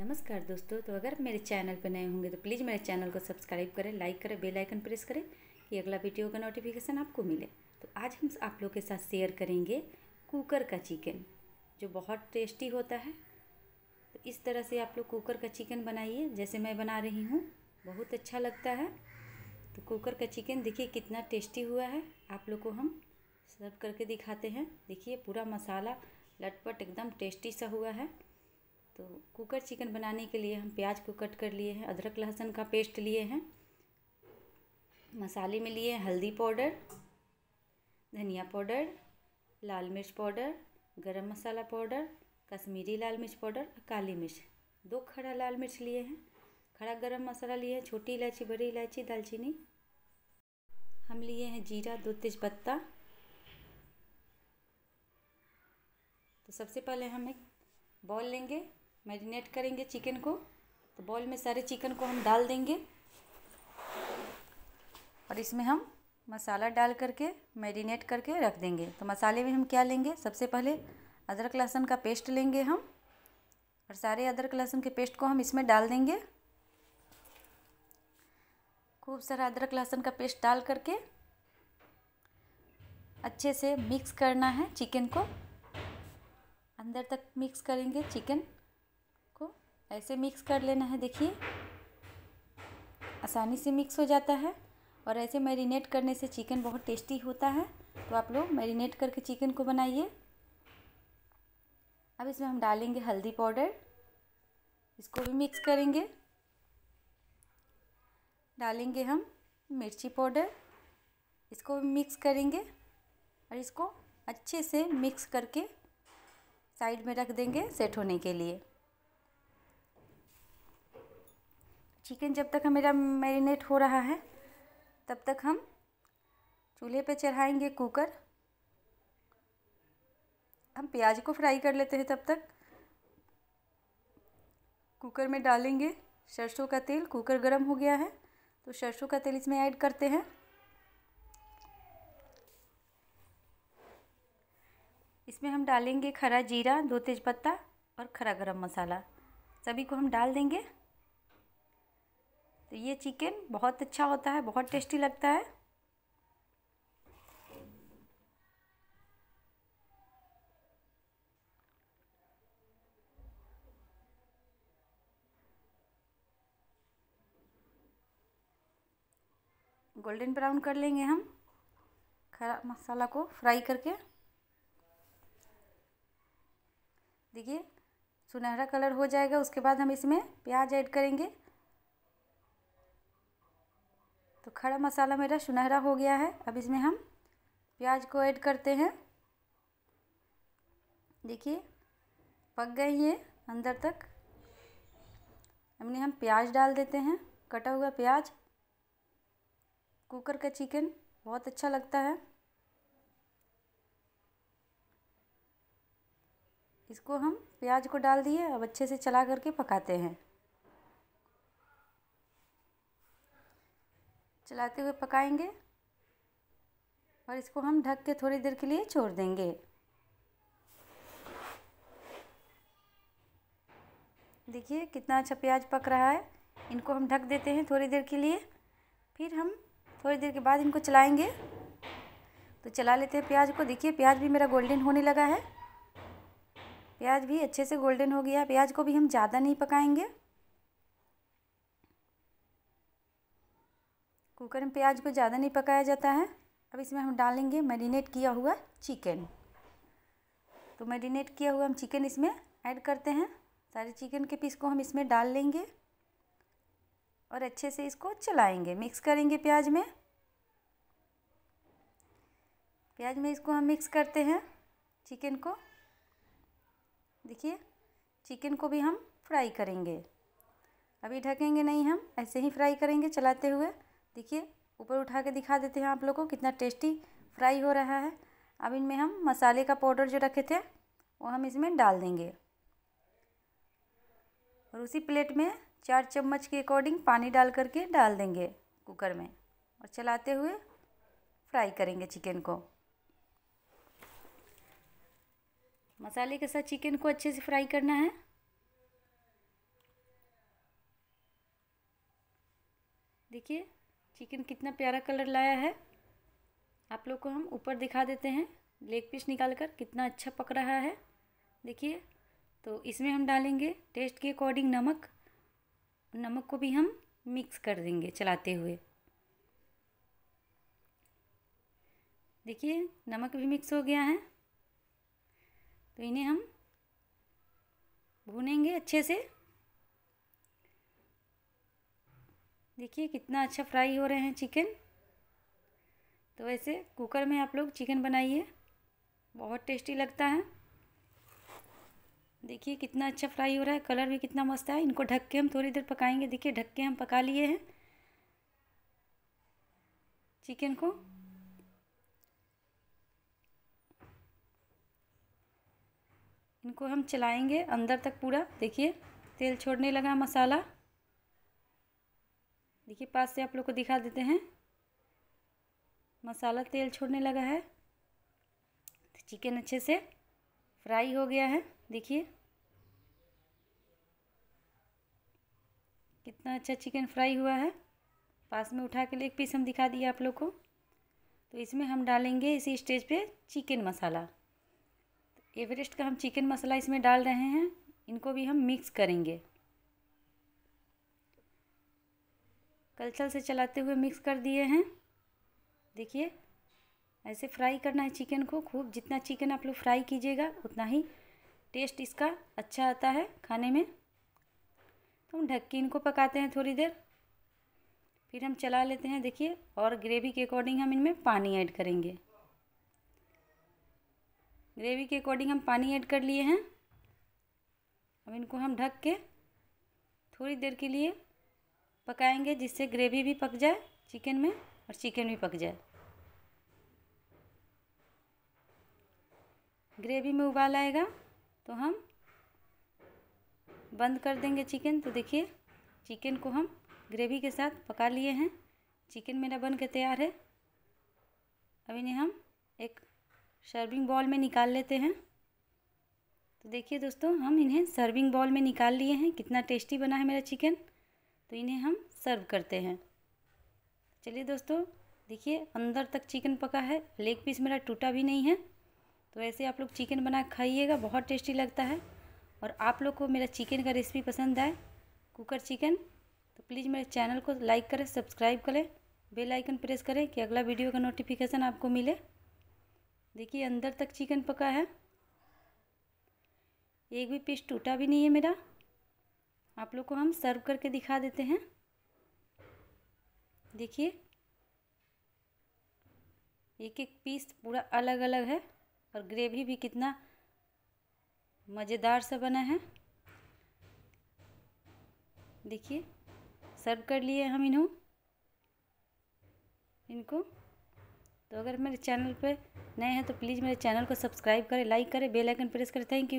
नमस्कार दोस्तों तो अगर मेरे चैनल पर नए होंगे तो प्लीज़ मेरे चैनल को सब्सक्राइब करें लाइक करें बेल आइकन प्रेस करें कि अगला वीडियो का नोटिफिकेशन आपको मिले तो आज हम आप लोग के साथ शेयर करेंगे कुकर का चिकन जो बहुत टेस्टी होता है तो इस तरह से आप लोग कुकर का चिकन बनाइए जैसे मैं बना रही हूँ बहुत अच्छा लगता है तो कुकर का चिकन देखिए कितना टेस्टी हुआ है आप लोग को हम सर्व करके दिखाते हैं देखिए पूरा मसाला लटपट एकदम टेस्टी सा हुआ है तो कुकर चिकन बनाने के लिए हम प्याज को कट कर लिए हैं अदरक लहसुन का पेस्ट लिए हैं मसाले में लिए हल्दी पाउडर धनिया पाउडर लाल मिर्च पाउडर गरम मसाला पाउडर कश्मीरी लाल मिर्च पाउडर और काली मिर्च दो खड़ा लाल मिर्च लिए हैं खड़ा गरम मसाला लिए हैं छोटी इलायची बड़ी इलायची दालचीनी हम लिए हैं जीरा दो तेज़पत्ता तो सबसे पहले हम एक बॉल लेंगे मैरिनेट करेंगे चिकन को तो बॉल में सारे चिकन को हम डाल देंगे और इसमें हम मसाला डाल करके मैरिनेट करके रख देंगे तो मसाले में हम क्या लेंगे सबसे पहले अदरक लहसुन का पेस्ट लेंगे हम और सारे अदरक लहसुन के पेस्ट को हम इसमें डाल देंगे खूब सारा अदरक लहसुन का पेस्ट डाल करके अच्छे से मिक्स करना है चिकन को अंदर तक मिक्स करेंगे चिकन ऐसे मिक्स कर लेना है देखिए आसानी से मिक्स हो जाता है और ऐसे मैरिनेट करने से चिकन बहुत टेस्टी होता है तो आप लोग मैरिनेट करके चिकन को बनाइए अब इसमें हम डालेंगे हल्दी पाउडर इसको भी मिक्स करेंगे डालेंगे हम मिर्ची पाउडर इसको भी मिक्स करेंगे और इसको अच्छे से मिक्स करके साइड में रख देंगे सेट होने के लिए चिकन जब तक मेरा मैरिनेट हो रहा है तब तक हम चूल्हे पे चढ़ाएंगे कुकर हम प्याज को फ्राई कर लेते हैं तब तक कुकर में डालेंगे सरसों का तेल कुकर गर्म हो गया है तो सरसों का तेल इसमें ऐड करते हैं इसमें हम डालेंगे खरा जीरा दो तेज़पत्ता और खरा गरम मसाला सभी को हम डाल देंगे तो ये चिकन बहुत अच्छा होता है बहुत टेस्टी लगता है गोल्डन ब्राउन कर लेंगे हम खरा मसाला को फ्राई करके देखिए सुनहरा कलर हो जाएगा उसके बाद हम इसमें प्याज ऐड करेंगे तो खड़ा मसाला मेरा सुनहरा हो गया है अब इसमें हम प्याज को ऐड करते हैं देखिए पक गए ये अंदर तक हमने हम प्याज डाल देते हैं कटा हुआ प्याज कुकर का चिकन बहुत अच्छा लगता है इसको हम प्याज को डाल दिए अब अच्छे से चला करके पकाते हैं चलाते हुए पकाएंगे और इसको हम ढक के थोड़ी देर के लिए छोड़ देंगे देखिए कितना अच्छा प्याज पक रहा है इनको हम ढक देते हैं थोड़ी देर के लिए फिर हम थोड़ी देर के बाद इनको चलाएंगे तो चला लेते हैं प्याज को देखिए प्याज भी मेरा गोल्डन होने लगा है प्याज भी अच्छे से गोल्डन हो गया प्याज को भी हम ज़्यादा नहीं पकाएंगे कुकर में प्याज को ज़्यादा नहीं पकाया जाता है अब इसमें हम डालेंगे मैरिनेट किया हुआ चिकन तो मैरिनेट किया हुआ हम चिकन इसमें ऐड करते हैं सारे चिकन के पीस को हम इसमें डाल लेंगे और अच्छे से इसको चलाएंगे मिक्स करेंगे प्याज में प्याज में इसको हम मिक्स करते हैं चिकन को देखिए चिकन को भी हम फ्राई करेंगे अभी ढकेंगे नहीं हम ऐसे ही फ्राई करेंगे चलाते हुए देखिए ऊपर उठा के दिखा देते हैं आप लोगों को कितना टेस्टी फ्राई हो रहा है अब इनमें हम मसाले का पाउडर जो रखे थे वो हम इसमें डाल देंगे और उसी प्लेट में चार चम्मच के अकॉर्डिंग पानी डाल करके डाल देंगे कुकर में और चलाते हुए फ्राई करेंगे चिकन को मसाले के साथ चिकन को अच्छे से फ्राई करना है देखिए चिकन कितना प्यारा कलर लाया है आप लोग को हम ऊपर दिखा देते हैं लेग पीस निकाल कर कितना अच्छा पक रहा है देखिए तो इसमें हम डालेंगे टेस्ट के अकॉर्डिंग नमक नमक को भी हम मिक्स कर देंगे चलाते हुए देखिए नमक भी मिक्स हो गया है तो इन्हें हम भूनेंगे अच्छे से देखिए कितना अच्छा फ्राई हो रहे हैं चिकन तो वैसे कुकर में आप लोग चिकन बनाइए बहुत टेस्टी लगता है देखिए कितना अच्छा फ्राई हो रहा है कलर भी कितना मस्त है इनको ढक के हम थोड़ी देर पकाएंगे देखिए ढक के हम पका लिए हैं चिकन को इनको हम चलाएंगे अंदर तक पूरा देखिए तेल छोड़ने लगा मसाला देखिए पास से आप लोग को दिखा देते हैं मसाला तेल छोड़ने लगा है तो चिकन अच्छे से फ्राई हो गया है देखिए कितना अच्छा चिकन फ्राई हुआ है पास में उठा के लिए एक पीस हम दिखा दिए आप लोग को तो इसमें हम डालेंगे इसी स्टेज पे चिकन मसाला तो एवरेस्ट का हम चिकन मसाला इसमें डाल रहे हैं इनको भी हम मिक्स करेंगे कलछल से चलाते हुए मिक्स कर दिए हैं देखिए ऐसे फ्राई करना है चिकन को खूब जितना चिकन आप लोग फ्राई कीजिएगा उतना ही टेस्ट इसका अच्छा आता है खाने में तो हम ढक के इनको पकाते हैं थोड़ी देर फिर हम चला लेते हैं देखिए और ग्रेवी के अकॉर्डिंग हम इनमें पानी ऐड करेंगे ग्रेवी के अकॉर्डिंग हम पानी ऐड कर लिए हैं अब इनको हम ढक के थोड़ी देर के लिए पकाएंगे जिससे ग्रेवी भी पक जाए चिकन में और चिकन भी पक जाए ग्रेवी में उबाल आएगा तो हम बंद कर देंगे चिकन तो देखिए चिकन को हम ग्रेवी के साथ पका लिए हैं चिकन मेरा बन के तैयार है अब इन्हें हम एक सर्विंग बॉल में निकाल लेते हैं तो देखिए दोस्तों हम इन्हें सर्विंग बॉल में निकाल लिए हैं कितना टेस्टी बना है मेरा चिकन तो इन्हें हम सर्व करते हैं चलिए दोस्तों देखिए अंदर तक चिकन पका है लेग पीस मेरा टूटा भी नहीं है तो ऐसे आप लोग चिकन बना खाइएगा बहुत टेस्टी लगता है और आप लोग को मेरा चिकन का रेसिपी पसंद आए कुकर चिकन तो प्लीज़ मेरे चैनल को लाइक करें सब्सक्राइब करें बेल आइकन प्रेस करें कि अगला वीडियो का नोटिफिकेशन आपको मिले देखिए अंदर तक चिकन पका है एक भी पीस टूटा भी नहीं है मेरा आप लोग को हम सर्व करके दिखा देते हैं देखिए एक एक पीस पूरा अलग अलग है और ग्रेवी भी कितना मज़ेदार सा बना है देखिए सर्व कर लिए हम इन्हों इनको तो अगर मेरे चैनल पर नए हैं तो प्लीज़ मेरे चैनल को सब्सक्राइब करें लाइक करें बेल आइकन प्रेस करें थैंक यू